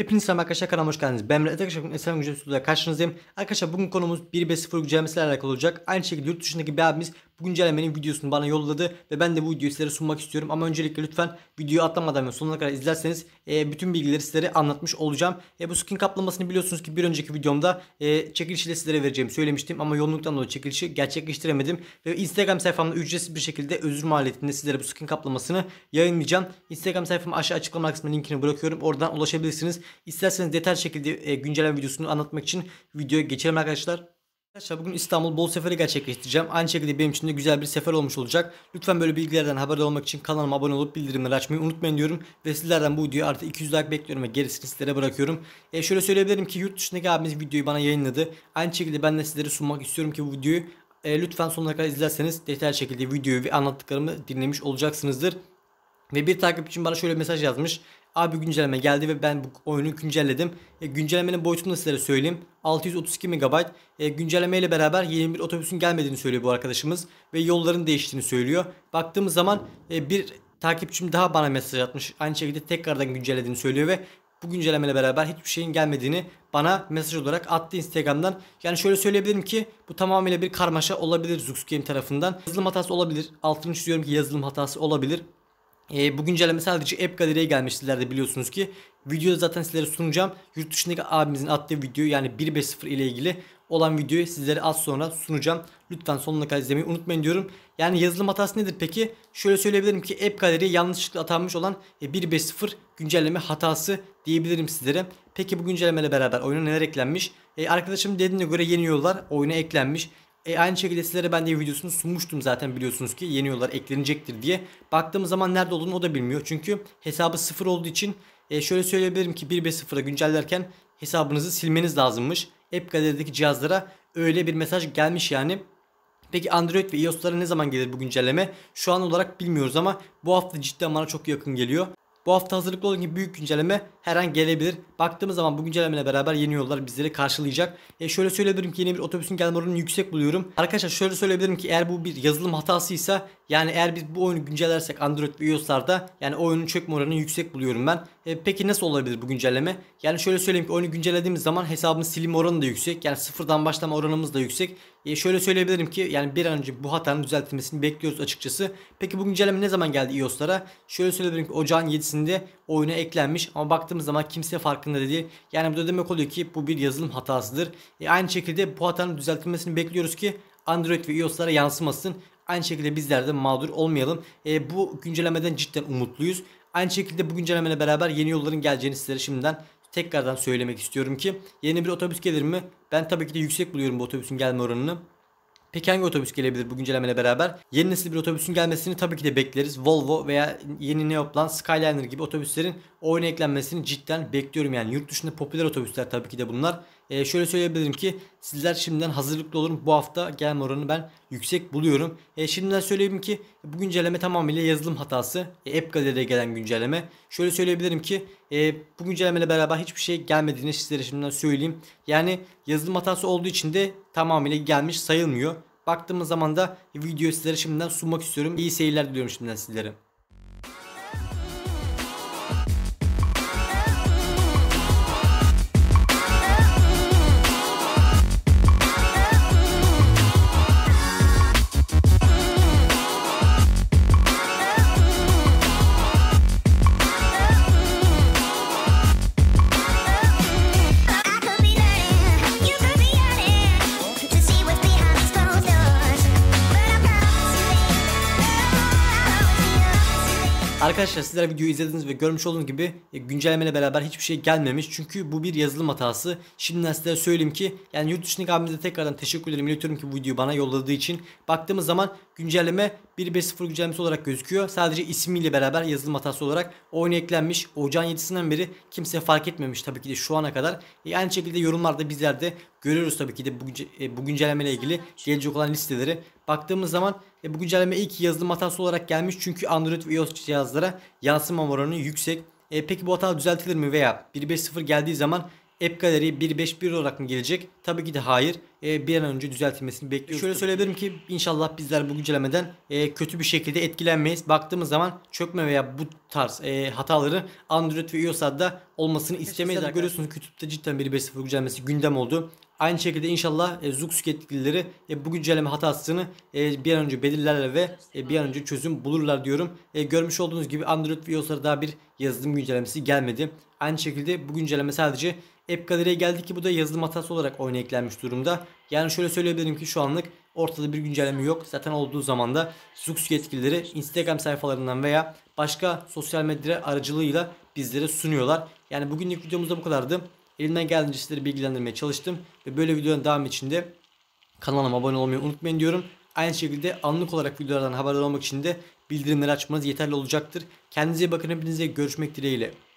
Hepiniz selam arkadaşlar kanalıma hoş geldiniz. Ben Emre Atakış Esam Gücü Stüdyo'da karşınızdayım. Arkadaşlar bugün konumuz 1 ve 0 gücellemesiyle alakalı olacak. Aynı şekilde yurt dışındaki bir abimiz bu güncellemenin videosunu bana yolladı ve ben de bu videoyu sizlere sunmak istiyorum. Ama öncelikle lütfen videoyu atlamadan ve sonuna kadar izlerseniz e, bütün bilgileri sizlere anlatmış olacağım. E, bu skin kaplamasını biliyorsunuz ki bir önceki videomda e, çekilişiyle sizlere vereceğimi söylemiştim ama yoğunluktan dolayı çekilişi gerçekleştiremedim. Ve Instagram sayfamda ücretsiz bir şekilde özür maliyetinde sizlere bu skin kaplamasını yayınlayacağım. Instagram sayfamı aşağı açıklama kısmına linkini bırakıyorum. Oradan ulaşabilirsiniz. İsterseniz detaylı şekilde e, güncelleme videosunu anlatmak için videoya geçelim arkadaşlar. Arkadaşlar bugün İstanbul Bol Seferi gerçekleştireceğim. Aynı şekilde benim için de güzel bir sefer olmuş olacak. Lütfen böyle bilgilerden haberdar olmak için kanalıma abone olup bildirimleri açmayı unutmayın diyorum. Ve sizlerden bu videoyu artı 200 like bekliyorum ve gerisini sizlere bırakıyorum. E şöyle söyleyebilirim ki yurt dışındaki abimiz videoyu bana yayınladı. Aynı şekilde ben de sizlere sunmak istiyorum ki bu videoyu e, lütfen sonuna kadar izlerseniz detaylı şekilde videoyu ve anlattıklarımı dinlemiş olacaksınızdır. Ve bir takipçim bana şöyle mesaj yazmış. Abi güncelleme geldi ve ben bu oyunu güncelledim. E, güncellemenin boyutunu da sizlere söyleyeyim. 632 MB. E, güncellemeyle beraber 21 otobüsün gelmediğini söylüyor bu arkadaşımız. Ve yolların değiştiğini söylüyor. Baktığımız zaman e, bir takipçim daha bana mesaj atmış. Aynı şekilde tekrardan güncellediğini söylüyor ve bu güncellemeyle beraber hiçbir şeyin gelmediğini bana mesaj olarak attı Instagram'dan. Yani şöyle söyleyebilirim ki bu tamamıyla bir karmaşa olabilir Zux Game tarafından. Yazılım hatası olabilir. Altını çiziyorum ki yazılım hatası olabilir. E, bu güncelleme sadece App Galeri'ye gelmiş sizlerde biliyorsunuz ki. videoda zaten sizlere sunacağım. Yurt dışındaki abimizin attığı video yani 1.5.0 ile ilgili olan videoyu sizlere az sonra sunacağım. Lütfen sonuna kadar izlemeyi unutmayın diyorum. Yani yazılım hatası nedir peki? Şöyle söyleyebilirim ki App Galeri'ye yanlışlıkla atanmış olan 1.5.0 e, güncelleme hatası diyebilirim sizlere. Peki bu güncellemeyle beraber oyuna neler eklenmiş? E, arkadaşım dediğine göre yeni yollar oyuna eklenmiş. E, aynı şekilde sizlere ben de videosunu sunmuştum zaten biliyorsunuz ki yeni yollar eklenecektir diye. Baktığım zaman nerede olduğunu o da bilmiyor. Çünkü hesabı sıfır olduğu için e, şöyle söyleyebilirim ki 1.0'a güncellerken hesabınızı silmeniz lazımmış. App galerideki cihazlara öyle bir mesaj gelmiş yani. Peki Android ve iOS'lara ne zaman gelir bu güncelleme? Şu an olarak bilmiyoruz ama bu hafta cidden bana çok yakın geliyor. Bu hafta hazırlıklı olun gibi büyük güncelleme her an gelebilir. Baktığımız zaman bu güncellemeyle beraber yeni yollar bizleri karşılayacak. E şöyle söyleyebilirim ki yeni bir otobüsün gelme oranını yüksek buluyorum. Arkadaşlar şöyle söyleyebilirim ki eğer bu bir yazılım hatasıysa yani eğer biz bu oyunu güncellersek Android ve iOS'larda yani oyunun çökme oranını yüksek buluyorum ben. E, peki nasıl olabilir bu güncelleme? Yani şöyle söyleyeyim ki oyunu güncellediğimiz zaman hesabın silim oranı da yüksek. Yani sıfırdan başlama oranımız da yüksek. E, şöyle söyleyebilirim ki yani bir an önce bu hatanın düzeltilmesini bekliyoruz açıkçası. Peki bu güncelleme ne zaman geldi iOS'lara? Şöyle söyleyebilirim ki ocağın 7'sinde oyuna eklenmiş ama baktığımız zaman kimse farkında değil. Yani bu da demek oluyor ki bu bir yazılım hatasıdır. E, aynı şekilde bu hatanın düzeltilmesini bekliyoruz ki Android ve iOS'lara yansımasın. Aynı şekilde bizler de mağdur olmayalım. E, bu güncellemeden cidden umutluyuz. Aynı şekilde bu güncellemeyle beraber yeni yolların geleceğini sizlere şimdiden tekrardan söylemek istiyorum ki yeni bir otobüs gelir mi? Ben tabii ki de yüksek buluyorum bu otobüsün gelme oranını. Peki hangi otobüs gelebilir bu güncellemeyle beraber? Yeni nesil bir otobüsün gelmesini tabii ki de bekleriz. Volvo veya yeni Neoplan, Skyliner gibi otobüslerin oyuna eklenmesini cidden bekliyorum. Yani yurt dışında popüler otobüsler tabii ki de bunlar. E, şöyle söyleyebilirim ki sizler şimdiden hazırlıklı olun. Bu hafta gelme oranı ben yüksek buluyorum. E, şimdiden söyleyeyim ki bu güncelleme tamamıyla yazılım hatası. E, App Gallery'e gelen güncelleme. Şöyle söyleyebilirim ki e, bu güncellemeyle beraber hiçbir şey gelmediğini sizlere şimdiden söyleyeyim. Yani yazılım hatası olduğu için de tamamıyla gelmiş sayılmıyor. Baktığımız zaman da videoyu sizlere şimdiden sunmak istiyorum. İyi seyirler diliyorum şimdiden sizlere. Arkadaşlar sizler video izlediniz ve görmüş olduğunuz gibi e, güncellemeyle beraber hiçbir şey gelmemiş. Çünkü bu bir yazılım hatası. Şimdiden sizlere söyleyeyim ki yani yurt dışındaki abimize tekrardan teşekkür teşekkürlerimi iletiyorum ki bu videoyu bana yolladığı için. Baktığımız zaman güncelleme 1.5.0 güncellemesi olarak gözüküyor. Sadece ismiyle beraber yazılım hatası olarak oyuna eklenmiş. Ocağın 7'sinden beri kimse fark etmemiş tabii ki de şu ana kadar. E aynı şekilde yorumlarda bizler de görüyoruz tabii ki de bu, e, bu güncelleme ile ilgili gelecek olan listeleri. Baktığımız zaman e, bu güncelleme ilk yazılım hatası olarak gelmiş çünkü Android ve iOS cihazlara yansıma oranı yüksek. E, peki bu hata düzeltilir mi veya 1.5.0 geldiği zaman App Gallery 1.5.1 olarak mı gelecek? Tabii ki de hayır. E, bir an önce düzeltilmesini e, bekliyoruz. Şöyle söyleyebilirim ki inşallah bizler bu güncellemeden e, kötü bir şekilde etkilenmeyiz. Baktığımız zaman çökme veya bu tarz e, hataları Android ve iOS'da olmasını istemeyiz. Görüyorsunuz ki YouTube'da cidden 1.5.0 güncellemesi gündem oldu. Aynı şekilde inşallah e, Zux yetkilileri e, bu güncelleme hatasını e, bir an önce belirlerler ve e, bir an önce çözüm bulurlar diyorum. E, görmüş olduğunuz gibi Android ve iOS'lara daha bir yazılım güncellemesi gelmedi. Aynı şekilde bu güncelleme sadece App Gallery'e geldi ki bu da yazılım hatası olarak oyuna eklenmiş durumda. Yani şöyle söyleyebilirim ki şu anlık ortada bir güncelleme yok. Zaten olduğu zaman da Zux yetkilileri Instagram sayfalarından veya başka sosyal medya aracılığıyla bizlere sunuyorlar. Yani bugünlük videomuzda bu kadardı. Elimden geldiğince sizleri bilgilendirmeye çalıştım. Ve böyle videoların devamı için de kanalıma abone olmayı unutmayın diyorum. Aynı şekilde anlık olarak videolardan haberdar olmak için de bildirimleri açmanız yeterli olacaktır. Kendinize iyi bakın hepinize görüşmek dileğiyle.